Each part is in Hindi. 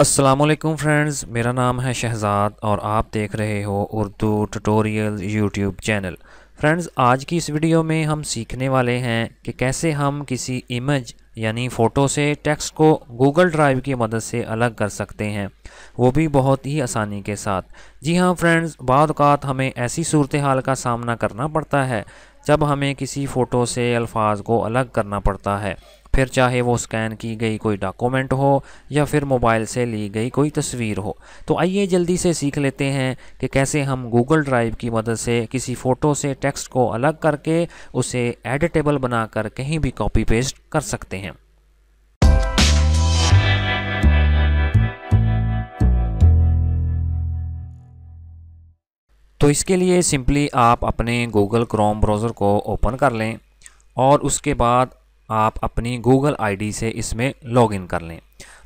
असलम फ्रेंड्स मेरा नाम है शहजाद और आप देख रहे हो Urdu tutorial YouTube channel friends आज की इस वीडियो में हम सीखने वाले हैं कि कैसे हम किसी इमेज यानी फ़ोटो से टेक्स्ट को गूगल ड्राइव की मदद से अलग कर सकते हैं वो भी बहुत ही आसानी के साथ जी हाँ फ्रेंड्स बाद हमें ऐसी सूरत हाल का सामना करना पड़ता है जब हमें किसी फ़ोटो से अल्फाज को अलग करना पड़ता है फिर चाहे वो स्कैन की गई कोई डॉक्यूमेंट हो या फिर मोबाइल से ली गई कोई तस्वीर हो तो आइए जल्दी से सीख लेते हैं कि कैसे हम गूगल ड्राइव की मदद से किसी फ़ोटो से टेक्स्ट को अलग करके उसे एडिटेबल बनाकर कहीं भी कॉपी पेस्ट कर सकते हैं तो इसके लिए सिंपली आप अपने गूगल क्रोम ब्राउज़र को ओपन कर लें और उसके बाद आप अपनी गूगल आईडी से इसमें लॉगिन कर लें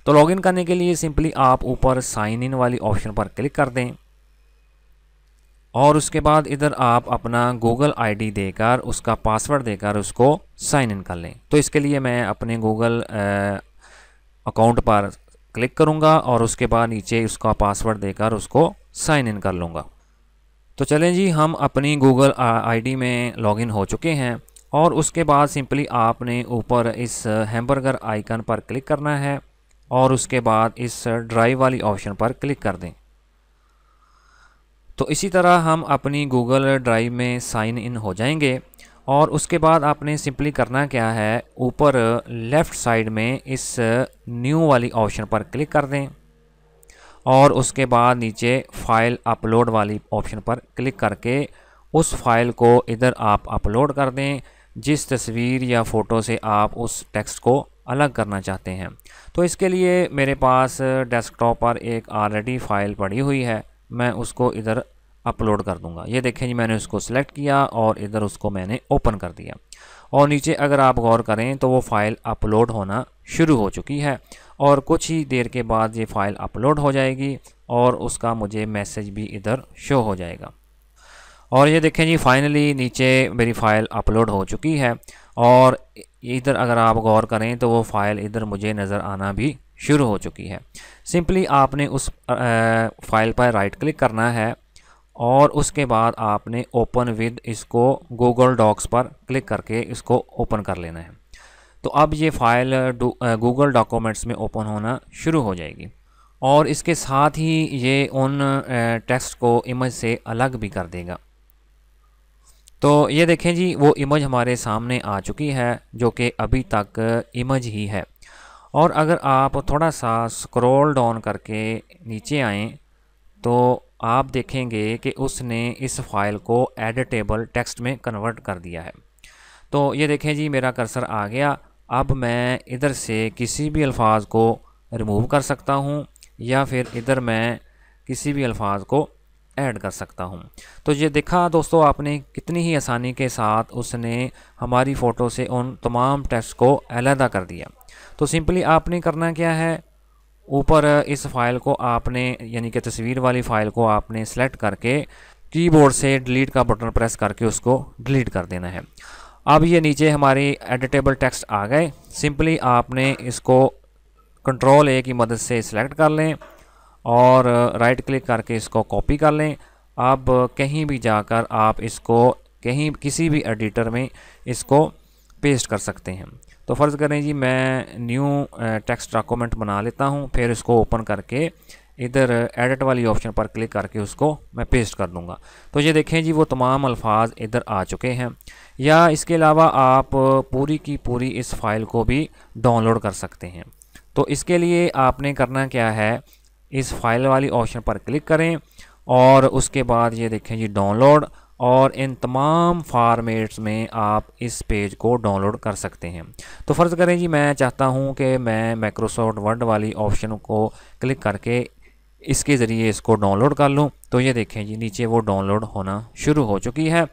तो लॉगिन करने के लिए सिंपली आप ऊपर साइन इन वाली ऑप्शन पर क्लिक कर दें और उसके बाद इधर आप अपना गूगल आईडी देकर उसका पासवर्ड देकर उसको साइन इन कर लें तो इसके लिए मैं अपने गूगल अकाउंट पर क्लिक करूंगा और उसके बाद नीचे उसका पासवर्ड देकर उसको साइन इन कर लूँगा तो चलें जी हम अपनी गूगल आईडी में लॉगिन हो चुके हैं और उसके बाद सिंपली आपने ऊपर इस हैम्बर्गर आइकन पर क्लिक करना है और उसके बाद इस ड्राइव वाली ऑप्शन पर क्लिक कर दें तो इसी तरह हम अपनी गूगल ड्राइव में साइन इन हो जाएंगे और उसके बाद आपने सिंपली करना क्या है ऊपर लेफ़्ट साइड में इस न्यू वाली ऑप्शन पर क्लिक कर दें और उसके बाद नीचे फ़ाइल अपलोड वाली ऑप्शन पर क्लिक करके उस फाइल को इधर आप अपलोड कर दें जिस तस्वीर या फ़ोटो से आप उस टेक्स्ट को अलग करना चाहते हैं तो इसके लिए मेरे पास डेस्कटॉप पर एक ऑलरेडी फ़ाइल पड़ी हुई है मैं उसको इधर अपलोड कर दूंगा ये देखें जी मैंने उसको सेलेक्ट किया और इधर उसको मैंने ओपन कर दिया और नीचे अगर आप गौर करें तो वो फ़ाइल अपलोड होना शुरू हो चुकी है और कुछ ही देर के बाद ये फ़ाइल अपलोड हो जाएगी और उसका मुझे मैसेज भी इधर शो हो जाएगा और ये देखें जी फाइनली नीचे मेरी फ़ाइल अपलोड हो चुकी है और इधर अगर आप गौर करें तो वो फ़ाइल इधर मुझे नज़र आना भी शुरू हो चुकी है सिंपली आपने उस फाइल पर राइट क्लिक करना है और उसके बाद आपने ओपन विद इसको गूगल डॉक्स पर क्लिक करके इसको ओपन कर लेना है तो अब ये फ़ाइल गूगल डॉक्यूमेंट्स में ओपन होना शुरू हो जाएगी और इसके साथ ही ये उन टेक्स्ट को इमेज से अलग भी कर देगा तो ये देखें जी वो इमेज हमारे सामने आ चुकी है जो कि अभी तक इमेज ही है और अगर आप थोड़ा सा स्क्रॉल डाउन करके नीचे आएँ तो आप देखेंगे कि उसने इस फाइल को एडिटेबल टेक्स्ट में कन्वर्ट कर दिया है तो ये देखें जी मेरा कर्सर आ गया अब मैं इधर से किसी भी अल्फाज को रिमूव कर सकता हूँ या फिर इधर मैं किसी भी अल्फाज को ऐड कर सकता हूँ तो ये देखा दोस्तों आपने कितनी ही आसानी के साथ उसने हमारी फ़ोटो से उन तमाम टेक्स्ट को अलहदा कर दिया तो सिंपली आपने करना क्या है ऊपर इस फाइल को आपने यानी कि तस्वीर वाली फ़ाइल को आपने सेलेक्ट करके कीबोर्ड से डिलीट का बटन प्रेस करके उसको डिलीट कर देना है अब ये नीचे हमारी एडिटेबल टेक्स्ट आ गए सिंपली आपने इसको कंट्रोल ए की मदद से सेलेक्ट कर लें और राइट क्लिक करके इसको कॉपी कर लें अब कहीं भी जाकर आप इसको कहीं किसी भी एडिटर में इसको पेस्ट कर सकते हैं तो फ़र्ज़ करें जी मैं न्यू टेक्स्ट डॉक्यूमेंट बना लेता हूं फिर इसको ओपन करके इधर एडिट वाली ऑप्शन पर क्लिक करके उसको मैं पेस्ट कर दूंगा तो ये देखें जी वो तमाम अल्फाज इधर आ चुके हैं या इसके अलावा आप पूरी की पूरी इस फाइल को भी डाउनलोड कर सकते हैं तो इसके लिए आपने करना क्या है इस फाइल वाली ऑप्शन पर क्लिक करें और उसके बाद ये देखें जी डाउनलोड और इन तमाम फार्मेट्स में आप इस पेज को डाउनलोड कर सकते हैं तो फ़र्ज़ करें जी मैं चाहता हूं कि मैं माइक्रोसॉफ्ट वर्ड वाली ऑप्शन को क्लिक करके इसके ज़रिए इसको डाउनलोड कर लूँ तो ये देखें जी नीचे वो डाउनलोड होना शुरू हो चुकी है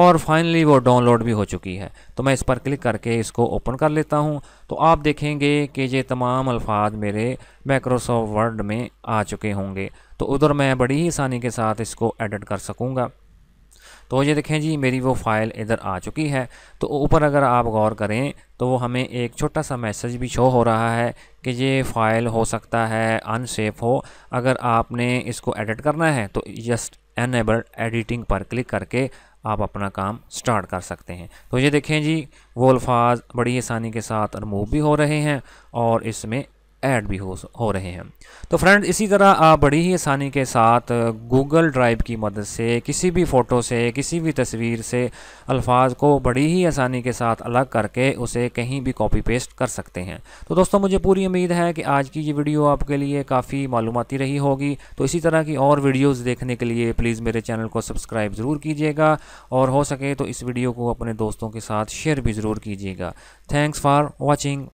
और फाइनली वो डाउनलोड भी हो चुकी है तो मैं इस पर क्लिक करके इसको ओपन कर लेता हूँ तो आप देखेंगे कि ये तमाम अल्फाज मेरे माइक्रोसॉफ्ट वर्ड में आ चुके होंगे तो उधर मैं बड़ी ही आसानी के साथ इसको एडिट कर सकूँगा तो ये देखें जी मेरी वो फ़ाइल इधर आ चुकी है तो ऊपर अगर आप गौर करें तो वो हमें एक छोटा सा मैसेज भी शो हो रहा है कि ये फ़ाइल हो सकता है अनसेफ हो अगर आपने इसको एडिट करना है तो जस्ट एनेबल एडिटिंग पर क्लिक करके आप अपना काम स्टार्ट कर सकते हैं तो ये देखें जी वो अल्फाज बड़ी आसानी के साथ रिमूव भी हो रहे हैं और इसमें ऐड भी हो हो रहे हैं तो फ्रेंड इसी तरह आप बड़ी ही आसानी के साथ गूगल ड्राइव की मदद से किसी भी फ़ोटो से किसी भी तस्वीर से अल्फाज को बड़ी ही आसानी के साथ अलग करके उसे कहीं भी कॉपी पेस्ट कर सकते हैं तो दोस्तों मुझे पूरी उम्मीद है कि आज की ये वीडियो आपके लिए काफ़ी मालूमती रही होगी तो इसी तरह की और वीडियोज़ देखने के लिए प्लीज़ मेरे चैनल को सब्सक्राइब ज़रूर कीजिएगा और हो सके तो इस वीडियो को अपने दोस्तों के साथ शेयर भी ज़रूर कीजिएगा थैंक्स फॉर वॉचिंग